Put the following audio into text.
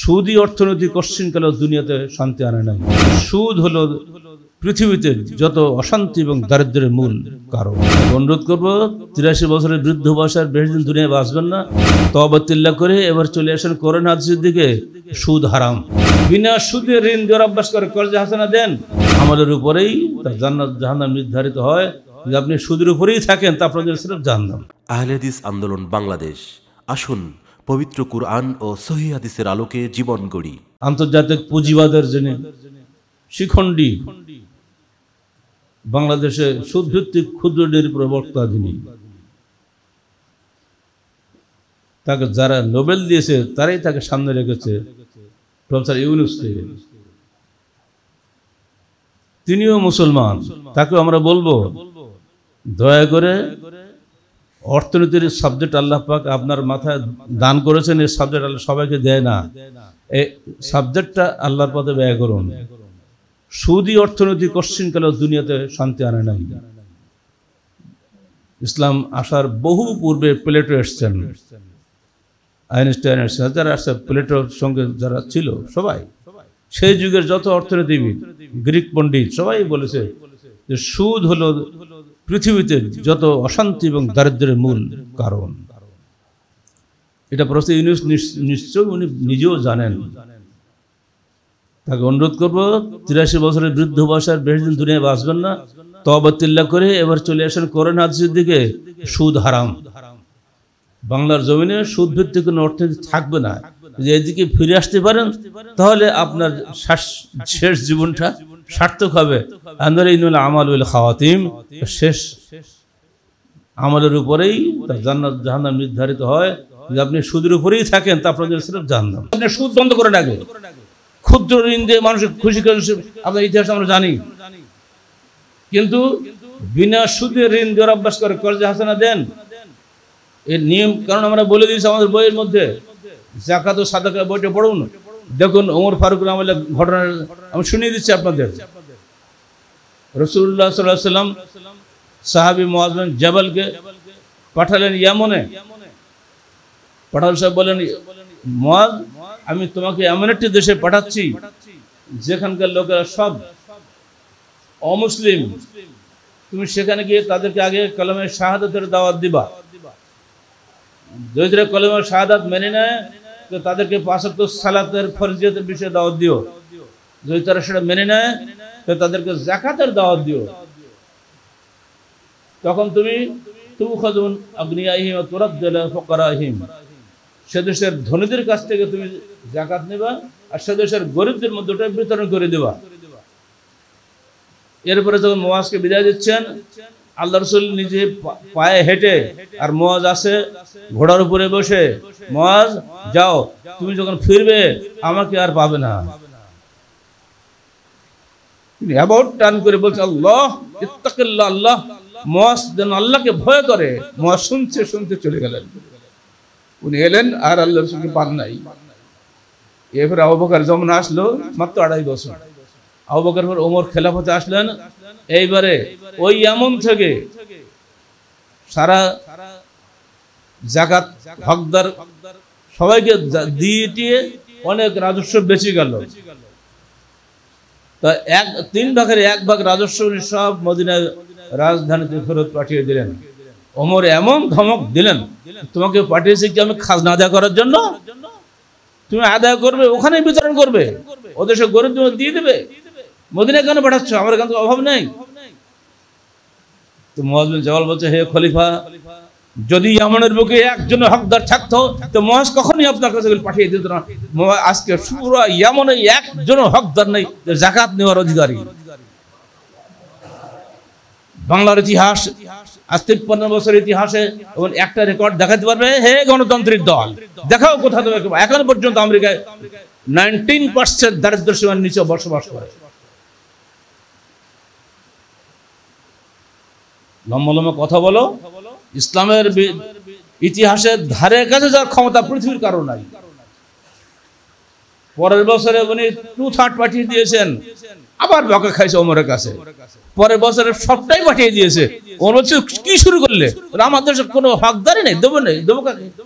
সুদই অর্থনৈতিক কশৃঙ্খলা দুনিয়াতে শান্তি আনে নাই সুদ হলো পৃথিবীতে যত অশান্তি এবং দারিদ্রের মূল কারণ অনুরোধ করবো তিরাশি বছরের বৃদ্ধ বয়সের বেশি দিন দুনিয়ায় বাঁচবেন না তবতিল্লা করে এবার চলে আসেন করেন হাজির দিকে সুদ হারাম বিনা সুদে ঋণ দেওয়ার অভ্যাস করে কর্জা হাসানা দেন আমাদের উপরেই তার জান্নাত জাহান্নাম নির্ধারিত হয় যে আপনি সুদের উপরেই থাকেন তা আপনাদের সিরফ জানলাম আহলেদিস আন্দোলন বাংলাদেশ আসুন পবিত্র কুরআন ও সহি আলোকে জীবন গড়ি আন্তর্জাতিক পুঁজিবাদের জেনে শিখণ্ডী বাংলাদেশে সুদ্ভিত্তিক ক্ষুদ্র ডেরি প্রবক্তা যিনি তাকে যারা নোবেল দিয়েছে তারাই তাকে সামনে রেখেছে প্রফেসর ইউনুস তিনিও মুসলমান তাকে আমরা বলবো দয়া করে অর্থনীতির সাবজেক্ট আল্লাহ পাক আপনার মাথায় দান করেছেন এই সাবজেক্ট আল্লাহ সবাইকে দেয় না এই সাবজেক্টটা আল্লাহর পথে ব্যয় করুন সুদি অর্থনীতি কশ্চিনকালেও দুনিয়াতে শান্তি আনে নাই ইসলাম আসার বহু পূর্বে প্লেটো এসছেন আইনস্টাইন এসছেন যারা আসছে প্লেটোর সঙ্গে যারা ছিল সবাই সেই যুগের যত অর্থনীতিবিদ গ্রিক পণ্ডিত সবাই বলেছে যে সুদ হলো পৃথিবীতে যত অশান্তি এবং দারিদ্রের মূল কারণ এটা প্রশ্ন ইউনিস নিশ্চয়ই উনি নিজেও জানেন তাকে অনুরোধ করবো তিরাশি বছরের বৃদ্ধ বয়সের বেশ দিন দুনিয়া বাঁচবেন না তবাতিল্লা করে এবার চলে আসেন করেন হাদিসের দিকে সুদ হারাম বাংলার জমিনে সুদ ভিত্তিক কোনো অর্থনীতি থাকবে না যে এদিকে ফিরে আসতে পারেন তাহলে আপনার শেষ জীবনটা সার্থক হবে আমল উল খাওয়াতিম শেষ আমলের উপরেই তার জান্নাত জাহান্নাম নির্ধারিত হয় যদি আপনি সুদের উপরেই থাকেন তা আপনার জন্য সিরফ আপনি সুদ বন্ধ করে ডাকবে ক্ষুদ্র ঋণ দিয়ে মানুষের খুশি করে আপনার ইতিহাস আমরা জানি কিন্তু বিনা সুদে ঋণ দেওয়ার অভ্যাস করে কর্জে হাসানা দেন এর নিয়ম কারণ আমরা বলে দিয়েছি আমাদের বইয়ের মধ্যে জাকাত ও সাদাকার বইটা পড়ুন দেখুন ওমর ফারুক রহমাল্লাহ ঘটনা আমি শুনিয়ে দিচ্ছি আপনাদের রসুল্লাহ সাল্লাহ সাল্লাম সাহাবি মোয়াজমেন জাবালকে পাঠালেন ইয়ামনে পাঠাল সাহেব বলেন মোয়াজ আমি তোমাকে এমন একটি দেশে পাঠাচ্ছি যেখানকার লোকেরা সব অমুসলিম তুমি সেখানে গিয়ে তাদেরকে আগে কলমের শাহাদতের দাওয়াত দিবা দরিদ্র কলমের শাহাদাত মেনে নেয় তো তাদেরকে পাঁচাত্ত সালাতের ফরজিয়তের বিষয়ে দাওয়াত দিও যদি তারা সেটা মেনে নেয় তো তাদেরকে জাকাতের দাওয়াত দিও তখন তুমি এরপরে যখন মোয়াজকে বিদায় দিচ্ছেন আল্লাহ রসুল নিজে পায়ে হেঁটে আর মজ আছে ঘোড়ার উপরে বসে মজ যাও তুমি যখন ফিরবে আমাকে আর পাবে না আল্লাহকে ভয় করে শুনতে চলে গেলেন উনি এলেন আর আল্লাহ পান নাই এরপরে আবু বকার আসলো মাত্র আড়াই বছর আবুবকর ওমর খেলাফতে আসলেন এইবারে ওই এমন থেকে সারা জাকাত হকদার সবাইকে দিয়ে অনেক রাজস্ব বেঁচে গেল তা এক তিন ভাগের এক ভাগ রাজস্ব সব মদিনার রাজধানীতে ফেরত পাঠিয়ে দিলেন ওমর এমন ধমক দিলেন তোমাকে পাঠিয়েছি কি আমি খাজনা আদায় করার জন্য তুমি আদায় করবে ওখানে বিতরণ করবে ওদের গরিব দিয়ে দেবে মদিনা কেন পাঠাচ্ছ আমার এখান থেকে অভাব নেই তো মহাজবিন জওয়াল বলছে হে খলিফা যদি ইয়ামনের বুকে একজন হকদার থাকতো তো মহাজ কখনই আপনার কাছে পাঠিয়ে দিত না আজকে পুরো ইয়ামনে একজন হকদার নেই জাকাত নেওয়ার অধিকারী বাংলার ইতিহাস আজ তিপ্পান্ন বছরের ইতিহাসে এবং একটা রেকর্ড দেখাতে পারবে হে গণতান্ত্রিক দল দেখাও কোথা কোথাও এখন পর্যন্ত আমেরিকায় নাইনটিন পার্সেন্ট দারিদ্র সীমার নিচে বসবাস করে লম্বা লম্বা কথা বলো ইসলামের ইতিহাসের ধারে কাছে যার ক্ষমতা পৃথিবীর কারো নাই পরের বছরে উনি টু থার্ড পাঠিয়ে দিয়েছেন আবার বকা খাইছে অমরের কাছে পরের বছরে সবটাই পাঠিয়ে দিয়েছে ওমর কি শুরু করলে আমাদের কোনো হকদারি নেই দেবো নেই দেবো কাকে